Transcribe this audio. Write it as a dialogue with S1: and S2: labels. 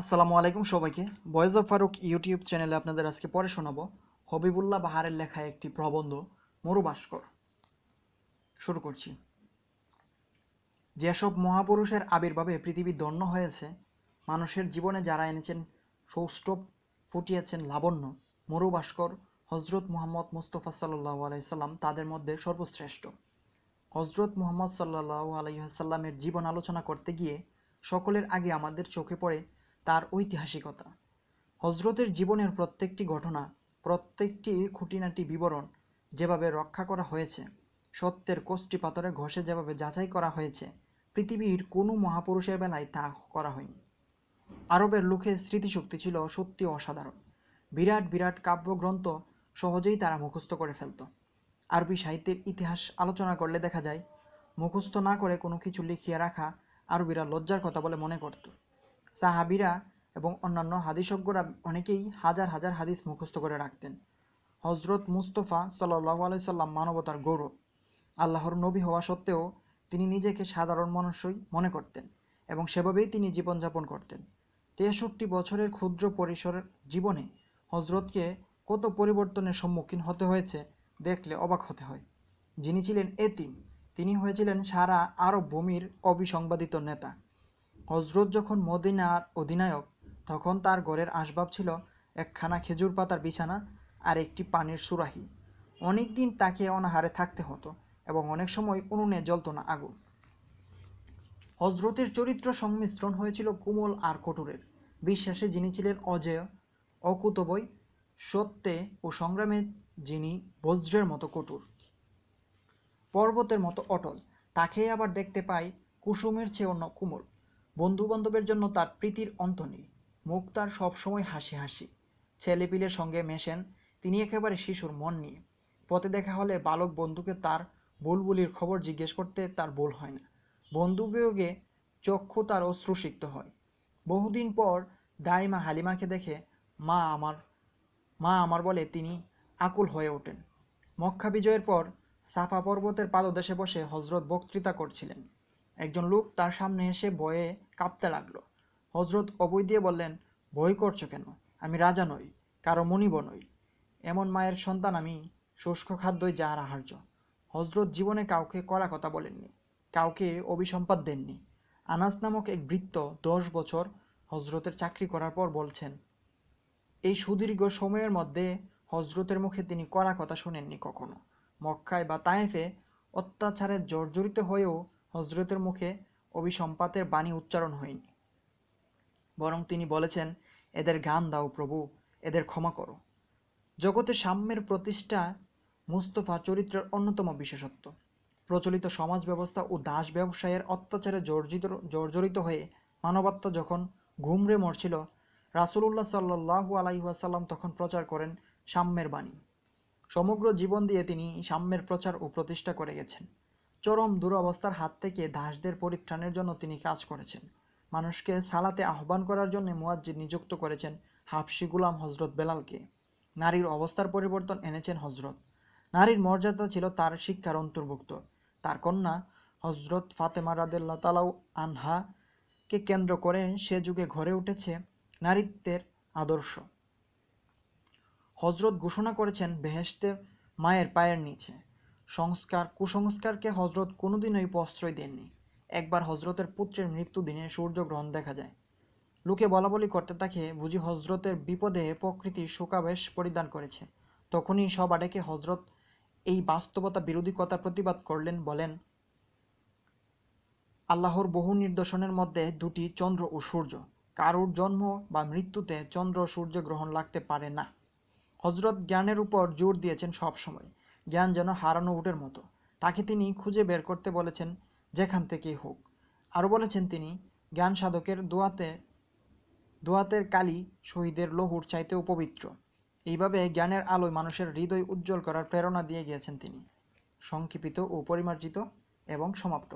S1: আসসালামু আলাইকুম সবাইকে বয়েজ অফ ফারুক ইউটিউব চ্যানেলে আপনাদের আজকে পরে শোনাবো হবিবুল্লাহ বাহারের লেখা একটি প্রবন্ধ মরুবাস্কর শুরু করছি যেসব মহাপুরুষের আবির্ভাবে পৃথিবী দণ্য হয়েছে মানুষের জীবনে যারা এনেছেন সৌষ্ঠব ফুটিয়েছেন লাবণ্য মরুবাস্কর হজরত মুহাম্মদ মুস্তফা সাল্লু আলাইসাল্লাম তাদের মধ্যে সর্বশ্রেষ্ঠ হজরত মুহাম্মদ সাল্লু আলাইসাল্লামের জীবন আলোচনা করতে গিয়ে সকলের আগে আমাদের চোখে পড়ে তার ঐতিহাসিকতা হজরতের জীবনের প্রত্যেকটি ঘটনা প্রত্যেকটি খুঁটিনাটি বিবরণ যেভাবে রক্ষা করা হয়েছে সত্যের কোষ্টি পাতরে ঘষে যেভাবে যাচাই করা হয়েছে পৃথিবীর কোনো মহাপুরুষের বেলায় তা করা হয়নি আরবের লোকের স্মৃতিশক্তি ছিল সত্যি অসাধারণ বিরাট বিরাট কাব্যগ্রন্থ সহজেই তারা মুখস্থ করে ফেলত আরবি সাহিত্যের ইতিহাস আলোচনা করলে দেখা যায় মুখস্থ না করে কোনো কিছু লিখিয়ে রাখা আরবিরা লজ্জার কথা বলে মনে করত সাহাবিরা এবং অন্যান্য হাদিসজ্ঞরা অনেকেই হাজার হাজার হাদিস মুখস্থ করে রাখতেন হজরত মুস্তফা সাল্লাহ সাল্লাম মানবতার গৌরব আল্লাহর নবী হওয়া সত্ত্বেও তিনি নিজেকে সাধারণ মানুষই মনে করতেন এবং সেভাবেই তিনি জীবনযাপন করতেন তেষট্টি বছরের ক্ষুদ্র পরিসরের জীবনে হজরতকে কত পরিবর্তনের সম্মুখীন হতে হয়েছে দেখলে অবাক হতে হয় যিনি ছিলেন এতিম তিনি হয়েছিলেন সারা আরব ভূমির অবিসংবাদিত নেতা হজরত যখন মদিনার অধিনায়ক তখন তার ঘরের আসবাব ছিল একখানা খেজুর পাতার বিছানা আর একটি পানির সুরাহি অনেক দিন তাকে অনাহারে থাকতে হতো এবং অনেক সময় উনুনে জ্বলত না আগুন হজরতের চরিত্র সংমিশ্রণ হয়েছিল কোমল আর কটুরের বিশ্বাসে যিনি ছিলেন অজেয় অকুতবই সত্যে ও সংগ্রামে যিনি বজ্রের মতো কটুর পর্বতের মতো অটল তাকে আবার দেখতে পাই কুসুমের চেয়ে অন্য কুমল বন্ধুবান্ধবের জন্য তার প্রীতির অন্ত নেই মুখ তার সবসময় হাসি হাসি ছেলেপিলের সঙ্গে মেশেন তিনি একেবারে শিশুর মন নিয়ে পথে দেখা হলে বালক বন্ধুকে তার বুলবুলির খবর জিজ্ঞেস করতে তার ভুল হয় না বন্ধু বিয়োগে চক্ষু তার অশ্রুসিক্ত হয় বহুদিন পর দাইমা হালিমাকে দেখে মা আমার মা আমার বলে তিনি আকুল হয়ে ওঠেন মক্কা বিজয়ের পর সাফা পর্বতের পাদদেশে বসে হজরত বক্তৃতা করছিলেন একজন লোক তার সামনে এসে ভয়ে কাঁপতে লাগলো হজরত অবৈ দিয়ে বললেন ভয় করছো কেন আমি রাজা নই কারো মনিব নই এমন মায়ের সন্তান আমি শুষ্ক খাদ্যই যাহার আহার্য হজরত জীবনে কাউকে কড়া কথা বলেননি কাউকে অভিসম্পাদ দেননি আনাস নামক এক বৃত্ত দশ বছর হজরতের চাকরি করার পর বলছেন এই সুদীর্ঘ সময়ের মধ্যে হজরতের মুখে তিনি কড়া কথা শোনেননি কখনো মক্কায় বা তায়েফে অত্যাচারে জর্জরিত হয়েও হজরতের মুখে অভিসম্পাতের বাণী উচ্চারণ হয়নি বরং তিনি বলেছেন এদের গান দাও প্রভু এদের ক্ষমা করো জগতে সাম্যের প্রতিষ্ঠা মুস্তফা চরিত্রের অন্যতম বিশেষত্ব প্রচলিত সমাজ ব্যবস্থা ও দাস ব্যবসায়ের অত্যাচারে জর্জিত জর্জরিত হয়ে মানবাত্মা যখন ঘুমরে মরছিল রাসুলুল্লাহ সাল্লাহু আলাইহাসাল্লাম তখন প্রচার করেন সাম্যের বাণী সমগ্র জীবন দিয়ে তিনি সাম্যের প্রচার ও প্রতিষ্ঠা করে গেছেন চরম দুরবস্থার হাত থেকে দাসদের পরিত্রাণের জন্য তিনি কাজ করেছেন মানুষকে সালাতে আহ্বান করার জন্য মুয়াজ্জিদ নিযুক্ত করেছেন হাফসি গুলাম হজরত বেলালকে নারীর অবস্থার পরিবর্তন এনেছেন হজরত নারীর মর্যাদা ছিল তার শিক্ষার অন্তর্ভুক্ত তার কন্যা হজরত ফাতেমা রাদেল্লা তালাউ আনহাকে কেন্দ্র করে সে যুগে ঘরে উঠেছে নারীত্বের আদর্শ হজরত ঘোষণা করেছেন বেহেস্তের মায়ের পায়ের নিচে সংস্কার কুসংস্কারকে হজরত কোনোদিনই প্রশ্রয় দেননি একবার হজরতের পুত্রের মৃত্যুদিনে সূর্যগ্রহণ দেখা যায় লোকে বলা বলি করতে থাকে বুঝি হজরতের বিপদে প্রকৃতি শোকাবেশ পরিধান করেছে তখনই সব আডেকে হজরত এই বাস্তবতা বিরোধী কথা প্রতিবাদ করলেন বলেন আল্লাহর বহু নির্দেশনের মধ্যে দুটি চন্দ্র ও সূর্য কারুর জন্ম বা মৃত্যুতে চন্দ্র সূর্য গ্রহণ লাগতে পারে না হজরত জ্ঞানের উপর জোর দিয়েছেন সবসময় জ্ঞান যেন হারানো উটের মতো তাকে তিনি খুঁজে বের করতে বলেছেন যেখান থেকেই হোক আরও বলেছেন তিনি জ্ঞান সাধকের দোয়াতে দোয়াতের কালি শহীদের লহুর চাইতেও পবিত্র এইভাবে জ্ঞানের আলোয় মানুষের হৃদয় উজ্জ্বল করার প্রেরণা দিয়ে গিয়েছেন তিনি সংক্ষিপিত ও পরিমার্জিত এবং সমাপ্ত